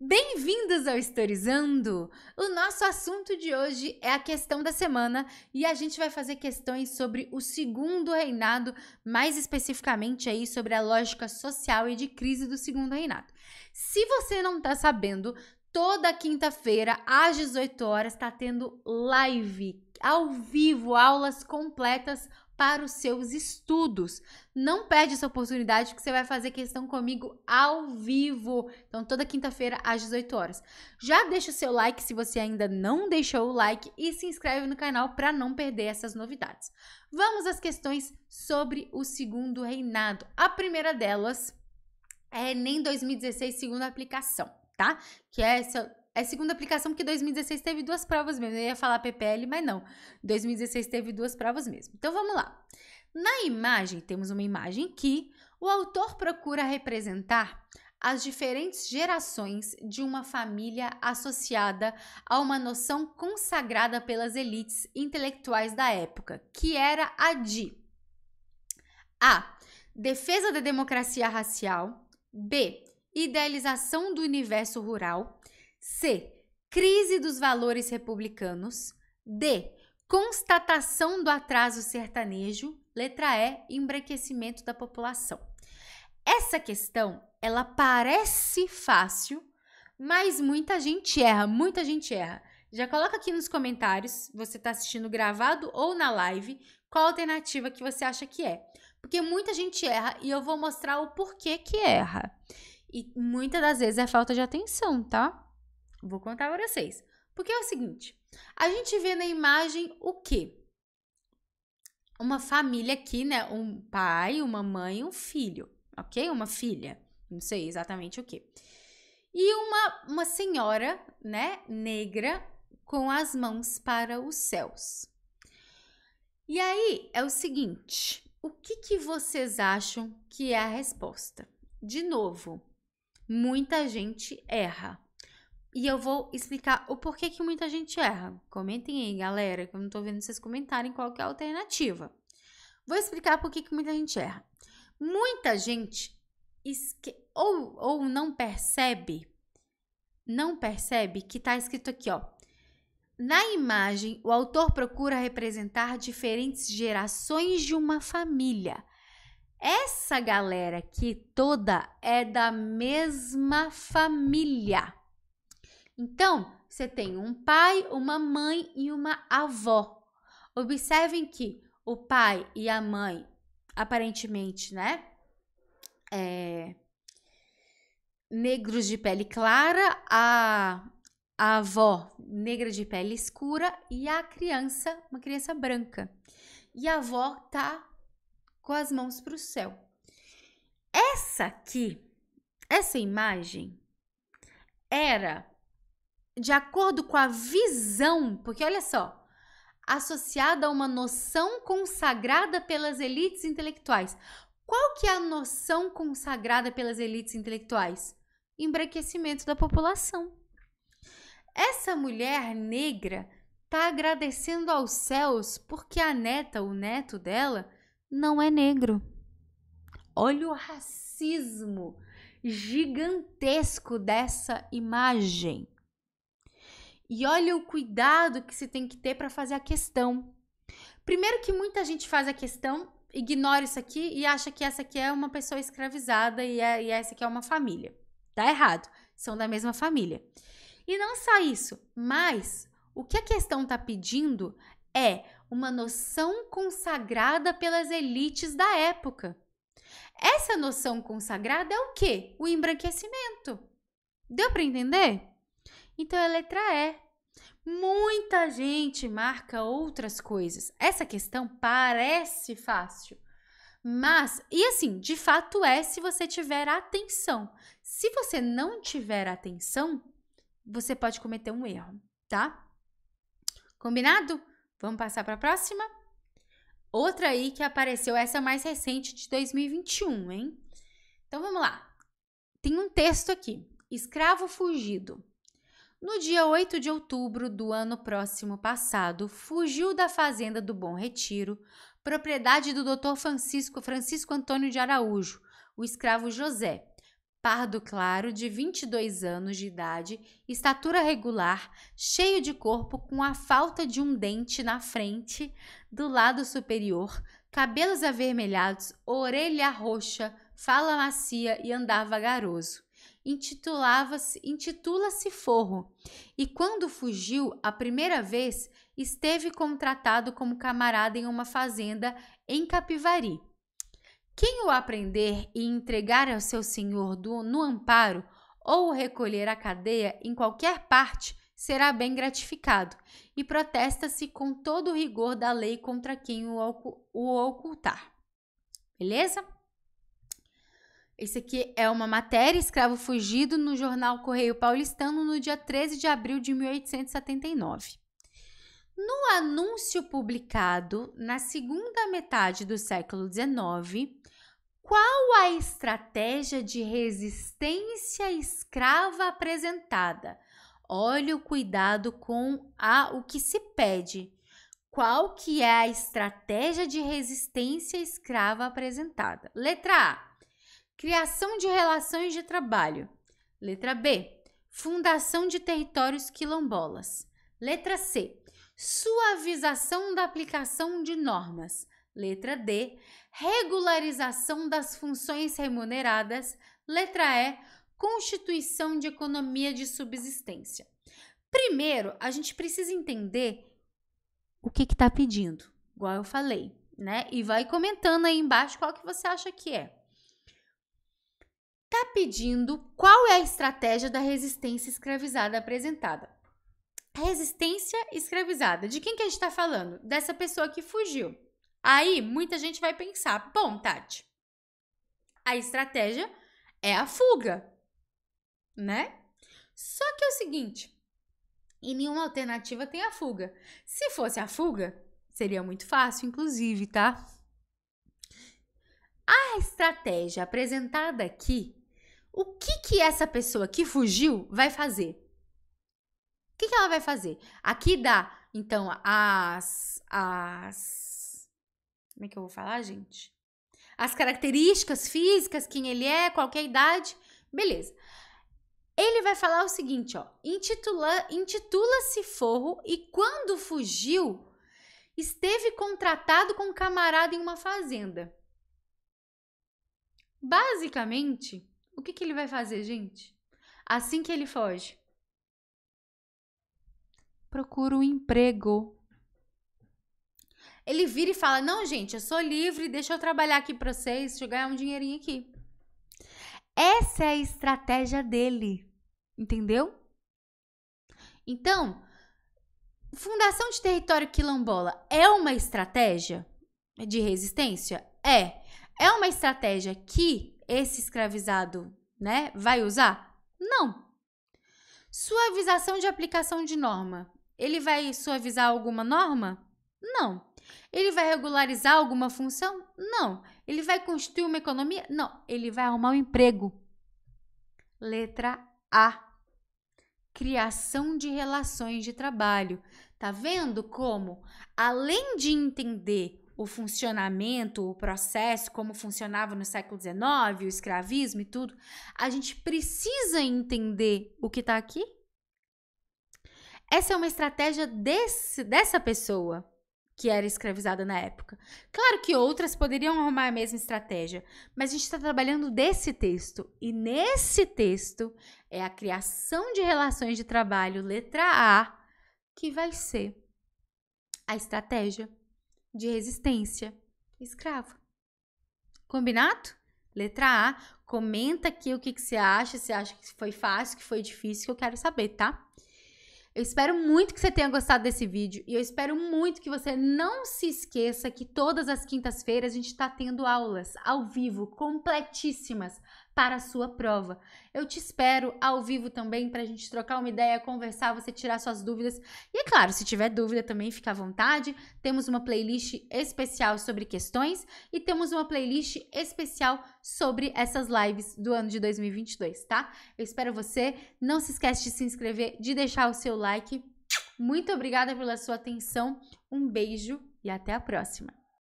Bem-vindos ao Historizando! O nosso assunto de hoje é a questão da semana e a gente vai fazer questões sobre o segundo reinado, mais especificamente aí sobre a lógica social e de crise do segundo reinado. Se você não está sabendo, Toda quinta-feira, às 18 horas, está tendo live ao vivo, aulas completas para os seus estudos. Não perde essa oportunidade que você vai fazer questão comigo ao vivo. Então, toda quinta-feira às 18 horas. Já deixa o seu like se você ainda não deixou o like e se inscreve no canal para não perder essas novidades. Vamos às questões sobre o segundo reinado. A primeira delas é Enem 2016, segunda aplicação tá? Que é essa é a segunda aplicação, porque 2016 teve duas provas mesmo. Eu ia falar PPL, mas não. 2016 teve duas provas mesmo. Então vamos lá. Na imagem, temos uma imagem que o autor procura representar as diferentes gerações de uma família associada a uma noção consagrada pelas elites intelectuais da época, que era a de A. Defesa da democracia racial. B idealização do universo rural. C. Crise dos valores republicanos. D. Constatação do atraso sertanejo. Letra E. Embraquecimento da população. Essa questão, ela parece fácil, mas muita gente erra, muita gente erra. Já coloca aqui nos comentários, você está assistindo gravado ou na live, qual alternativa que você acha que é. Porque muita gente erra e eu vou mostrar o porquê que erra. E muitas das vezes é falta de atenção, tá? Vou contar para vocês. Porque é o seguinte: a gente vê na imagem o quê? Uma família aqui, né? Um pai, uma mãe, um filho, ok? Uma filha, não sei exatamente o que. E uma, uma senhora, né? Negra, com as mãos para os céus. E aí é o seguinte: o que, que vocês acham que é a resposta? De novo, muita gente erra. E eu vou explicar o porquê que muita gente erra. Comentem aí, galera, que eu não tô vendo vocês comentarem qual é a alternativa. Vou explicar por que muita gente erra. Muita gente esque... ou, ou não percebe, não percebe que tá escrito aqui, ó. Na imagem, o autor procura representar diferentes gerações de uma família. Essa galera aqui toda é da mesma família. Então, você tem um pai, uma mãe e uma avó. Observem que o pai e a mãe, aparentemente, né? É, negros de pele clara, a, a avó negra de pele escura e a criança, uma criança branca. E a avó tá com as mãos para o céu. Essa aqui, essa imagem, era de acordo com a visão, porque olha só, associada a uma noção consagrada pelas elites intelectuais. Qual que é a noção consagrada pelas elites intelectuais? Embraquecimento da população. Essa mulher negra está agradecendo aos céus porque a neta, o neto dela, não é negro. Olha o racismo gigantesco dessa imagem. E olha o cuidado que se tem que ter para fazer a questão. Primeiro que muita gente faz a questão, ignora isso aqui e acha que essa aqui é uma pessoa escravizada e, é, e essa aqui é uma família. Tá errado. São da mesma família. E não só isso, mas o que a questão está pedindo é uma noção consagrada pelas elites da época. Essa noção consagrada é o quê? O embranquecimento. Deu para entender? Então a é letra E. Muita gente marca outras coisas. Essa questão parece fácil. Mas, e assim, de fato é se você tiver atenção. Se você não tiver atenção, você pode cometer um erro, tá? Combinado? Vamos passar para a próxima? Outra aí que apareceu, essa mais recente de 2021, hein? Então vamos lá. Tem um texto aqui: Escravo Fugido. No dia 8 de outubro do ano próximo passado, fugiu da fazenda do Bom Retiro, propriedade do Dr. Francisco, Francisco Antônio de Araújo, o escravo José, pardo claro, de 22 anos de idade, estatura regular, cheio de corpo, com a falta de um dente na frente, do lado superior, cabelos avermelhados, orelha roxa, fala macia e andar vagaroso. Intitulava-se, intitula-se Forro, e quando fugiu a primeira vez, esteve contratado como camarada em uma fazenda em Capivari quem o aprender e entregar ao seu senhor do, no amparo ou recolher à cadeia em qualquer parte será bem gratificado, e protesta-se com todo o rigor da lei contra quem o, o ocultar. Beleza? Esse aqui é uma matéria escravo fugido no jornal Correio Paulistano no dia 13 de abril de 1879. No anúncio publicado na segunda metade do século XIX, qual a estratégia de resistência escrava apresentada? Olhe o cuidado com a o que se pede. Qual que é a estratégia de resistência escrava apresentada? Letra A. Criação de relações de trabalho. Letra B. Fundação de territórios quilombolas. Letra C suavização da aplicação de normas. Letra D, regularização das funções remuneradas. Letra E, constituição de economia de subsistência. Primeiro, a gente precisa entender o que está pedindo, igual eu falei, né? E vai comentando aí embaixo qual que você acha que é. Tá pedindo qual é a estratégia da resistência escravizada apresentada. Resistência escravizada. De quem que a gente está falando? Dessa pessoa que fugiu. Aí muita gente vai pensar: bom, Tati, a estratégia é a fuga, né? Só que é o seguinte: em nenhuma alternativa tem a fuga. Se fosse a fuga, seria muito fácil, inclusive, tá? A estratégia apresentada aqui, o que que essa pessoa que fugiu vai fazer? que, que ela vai fazer? Aqui dá, então, as. as como é que eu vou falar, gente? As características físicas, quem ele é, qual é a idade, beleza. Ele vai falar o seguinte, ó, intitula, intitula-se forro e quando fugiu, esteve contratado com um camarada em uma fazenda. Basicamente, o que, que ele vai fazer, gente? Assim que ele foge, procura um emprego. Ele vira e fala: Não, gente, eu sou livre, deixa eu trabalhar aqui para vocês, deixa eu ganhar um dinheirinho aqui. Essa é a estratégia dele, entendeu? Então, fundação de território quilombola é uma estratégia de resistência? É. É uma estratégia que esse escravizado né, vai usar? Não. Suavização de aplicação de norma ele vai suavizar alguma norma? Não. Ele vai regularizar alguma função? Não. Ele vai construir uma economia? Não. Ele vai arrumar um emprego. Letra A. Criação de relações de trabalho. Tá vendo como, além de entender o funcionamento, o processo, como funcionava no século XIX, o escravismo e tudo, a gente precisa entender o que está aqui? Essa é uma estratégia desse, dessa pessoa que era escravizada na época. Claro que outras poderiam arrumar a mesma estratégia, mas a gente está trabalhando desse texto. E nesse texto é a criação de relações de trabalho, letra A, que vai ser a estratégia de resistência escrava. Combinado? Letra A, comenta aqui o que, que você acha, se acha que foi fácil, que foi difícil, que eu quero saber, tá? Eu espero muito que você tenha gostado desse vídeo e eu espero muito que você não se esqueça que todas as quintas-feiras a gente está tendo aulas ao vivo, completíssimas, para a sua prova. Eu te espero ao vivo também para a gente trocar uma ideia, conversar, você tirar suas dúvidas. E é claro, se tiver dúvida também, fica à vontade. Temos uma playlist especial sobre questões e temos uma playlist especial sobre essas lives do ano de 2022, tá? Eu espero você. Não se esquece de se inscrever, de deixar o seu like. Muito obrigada pela sua atenção. Um beijo e até a próxima.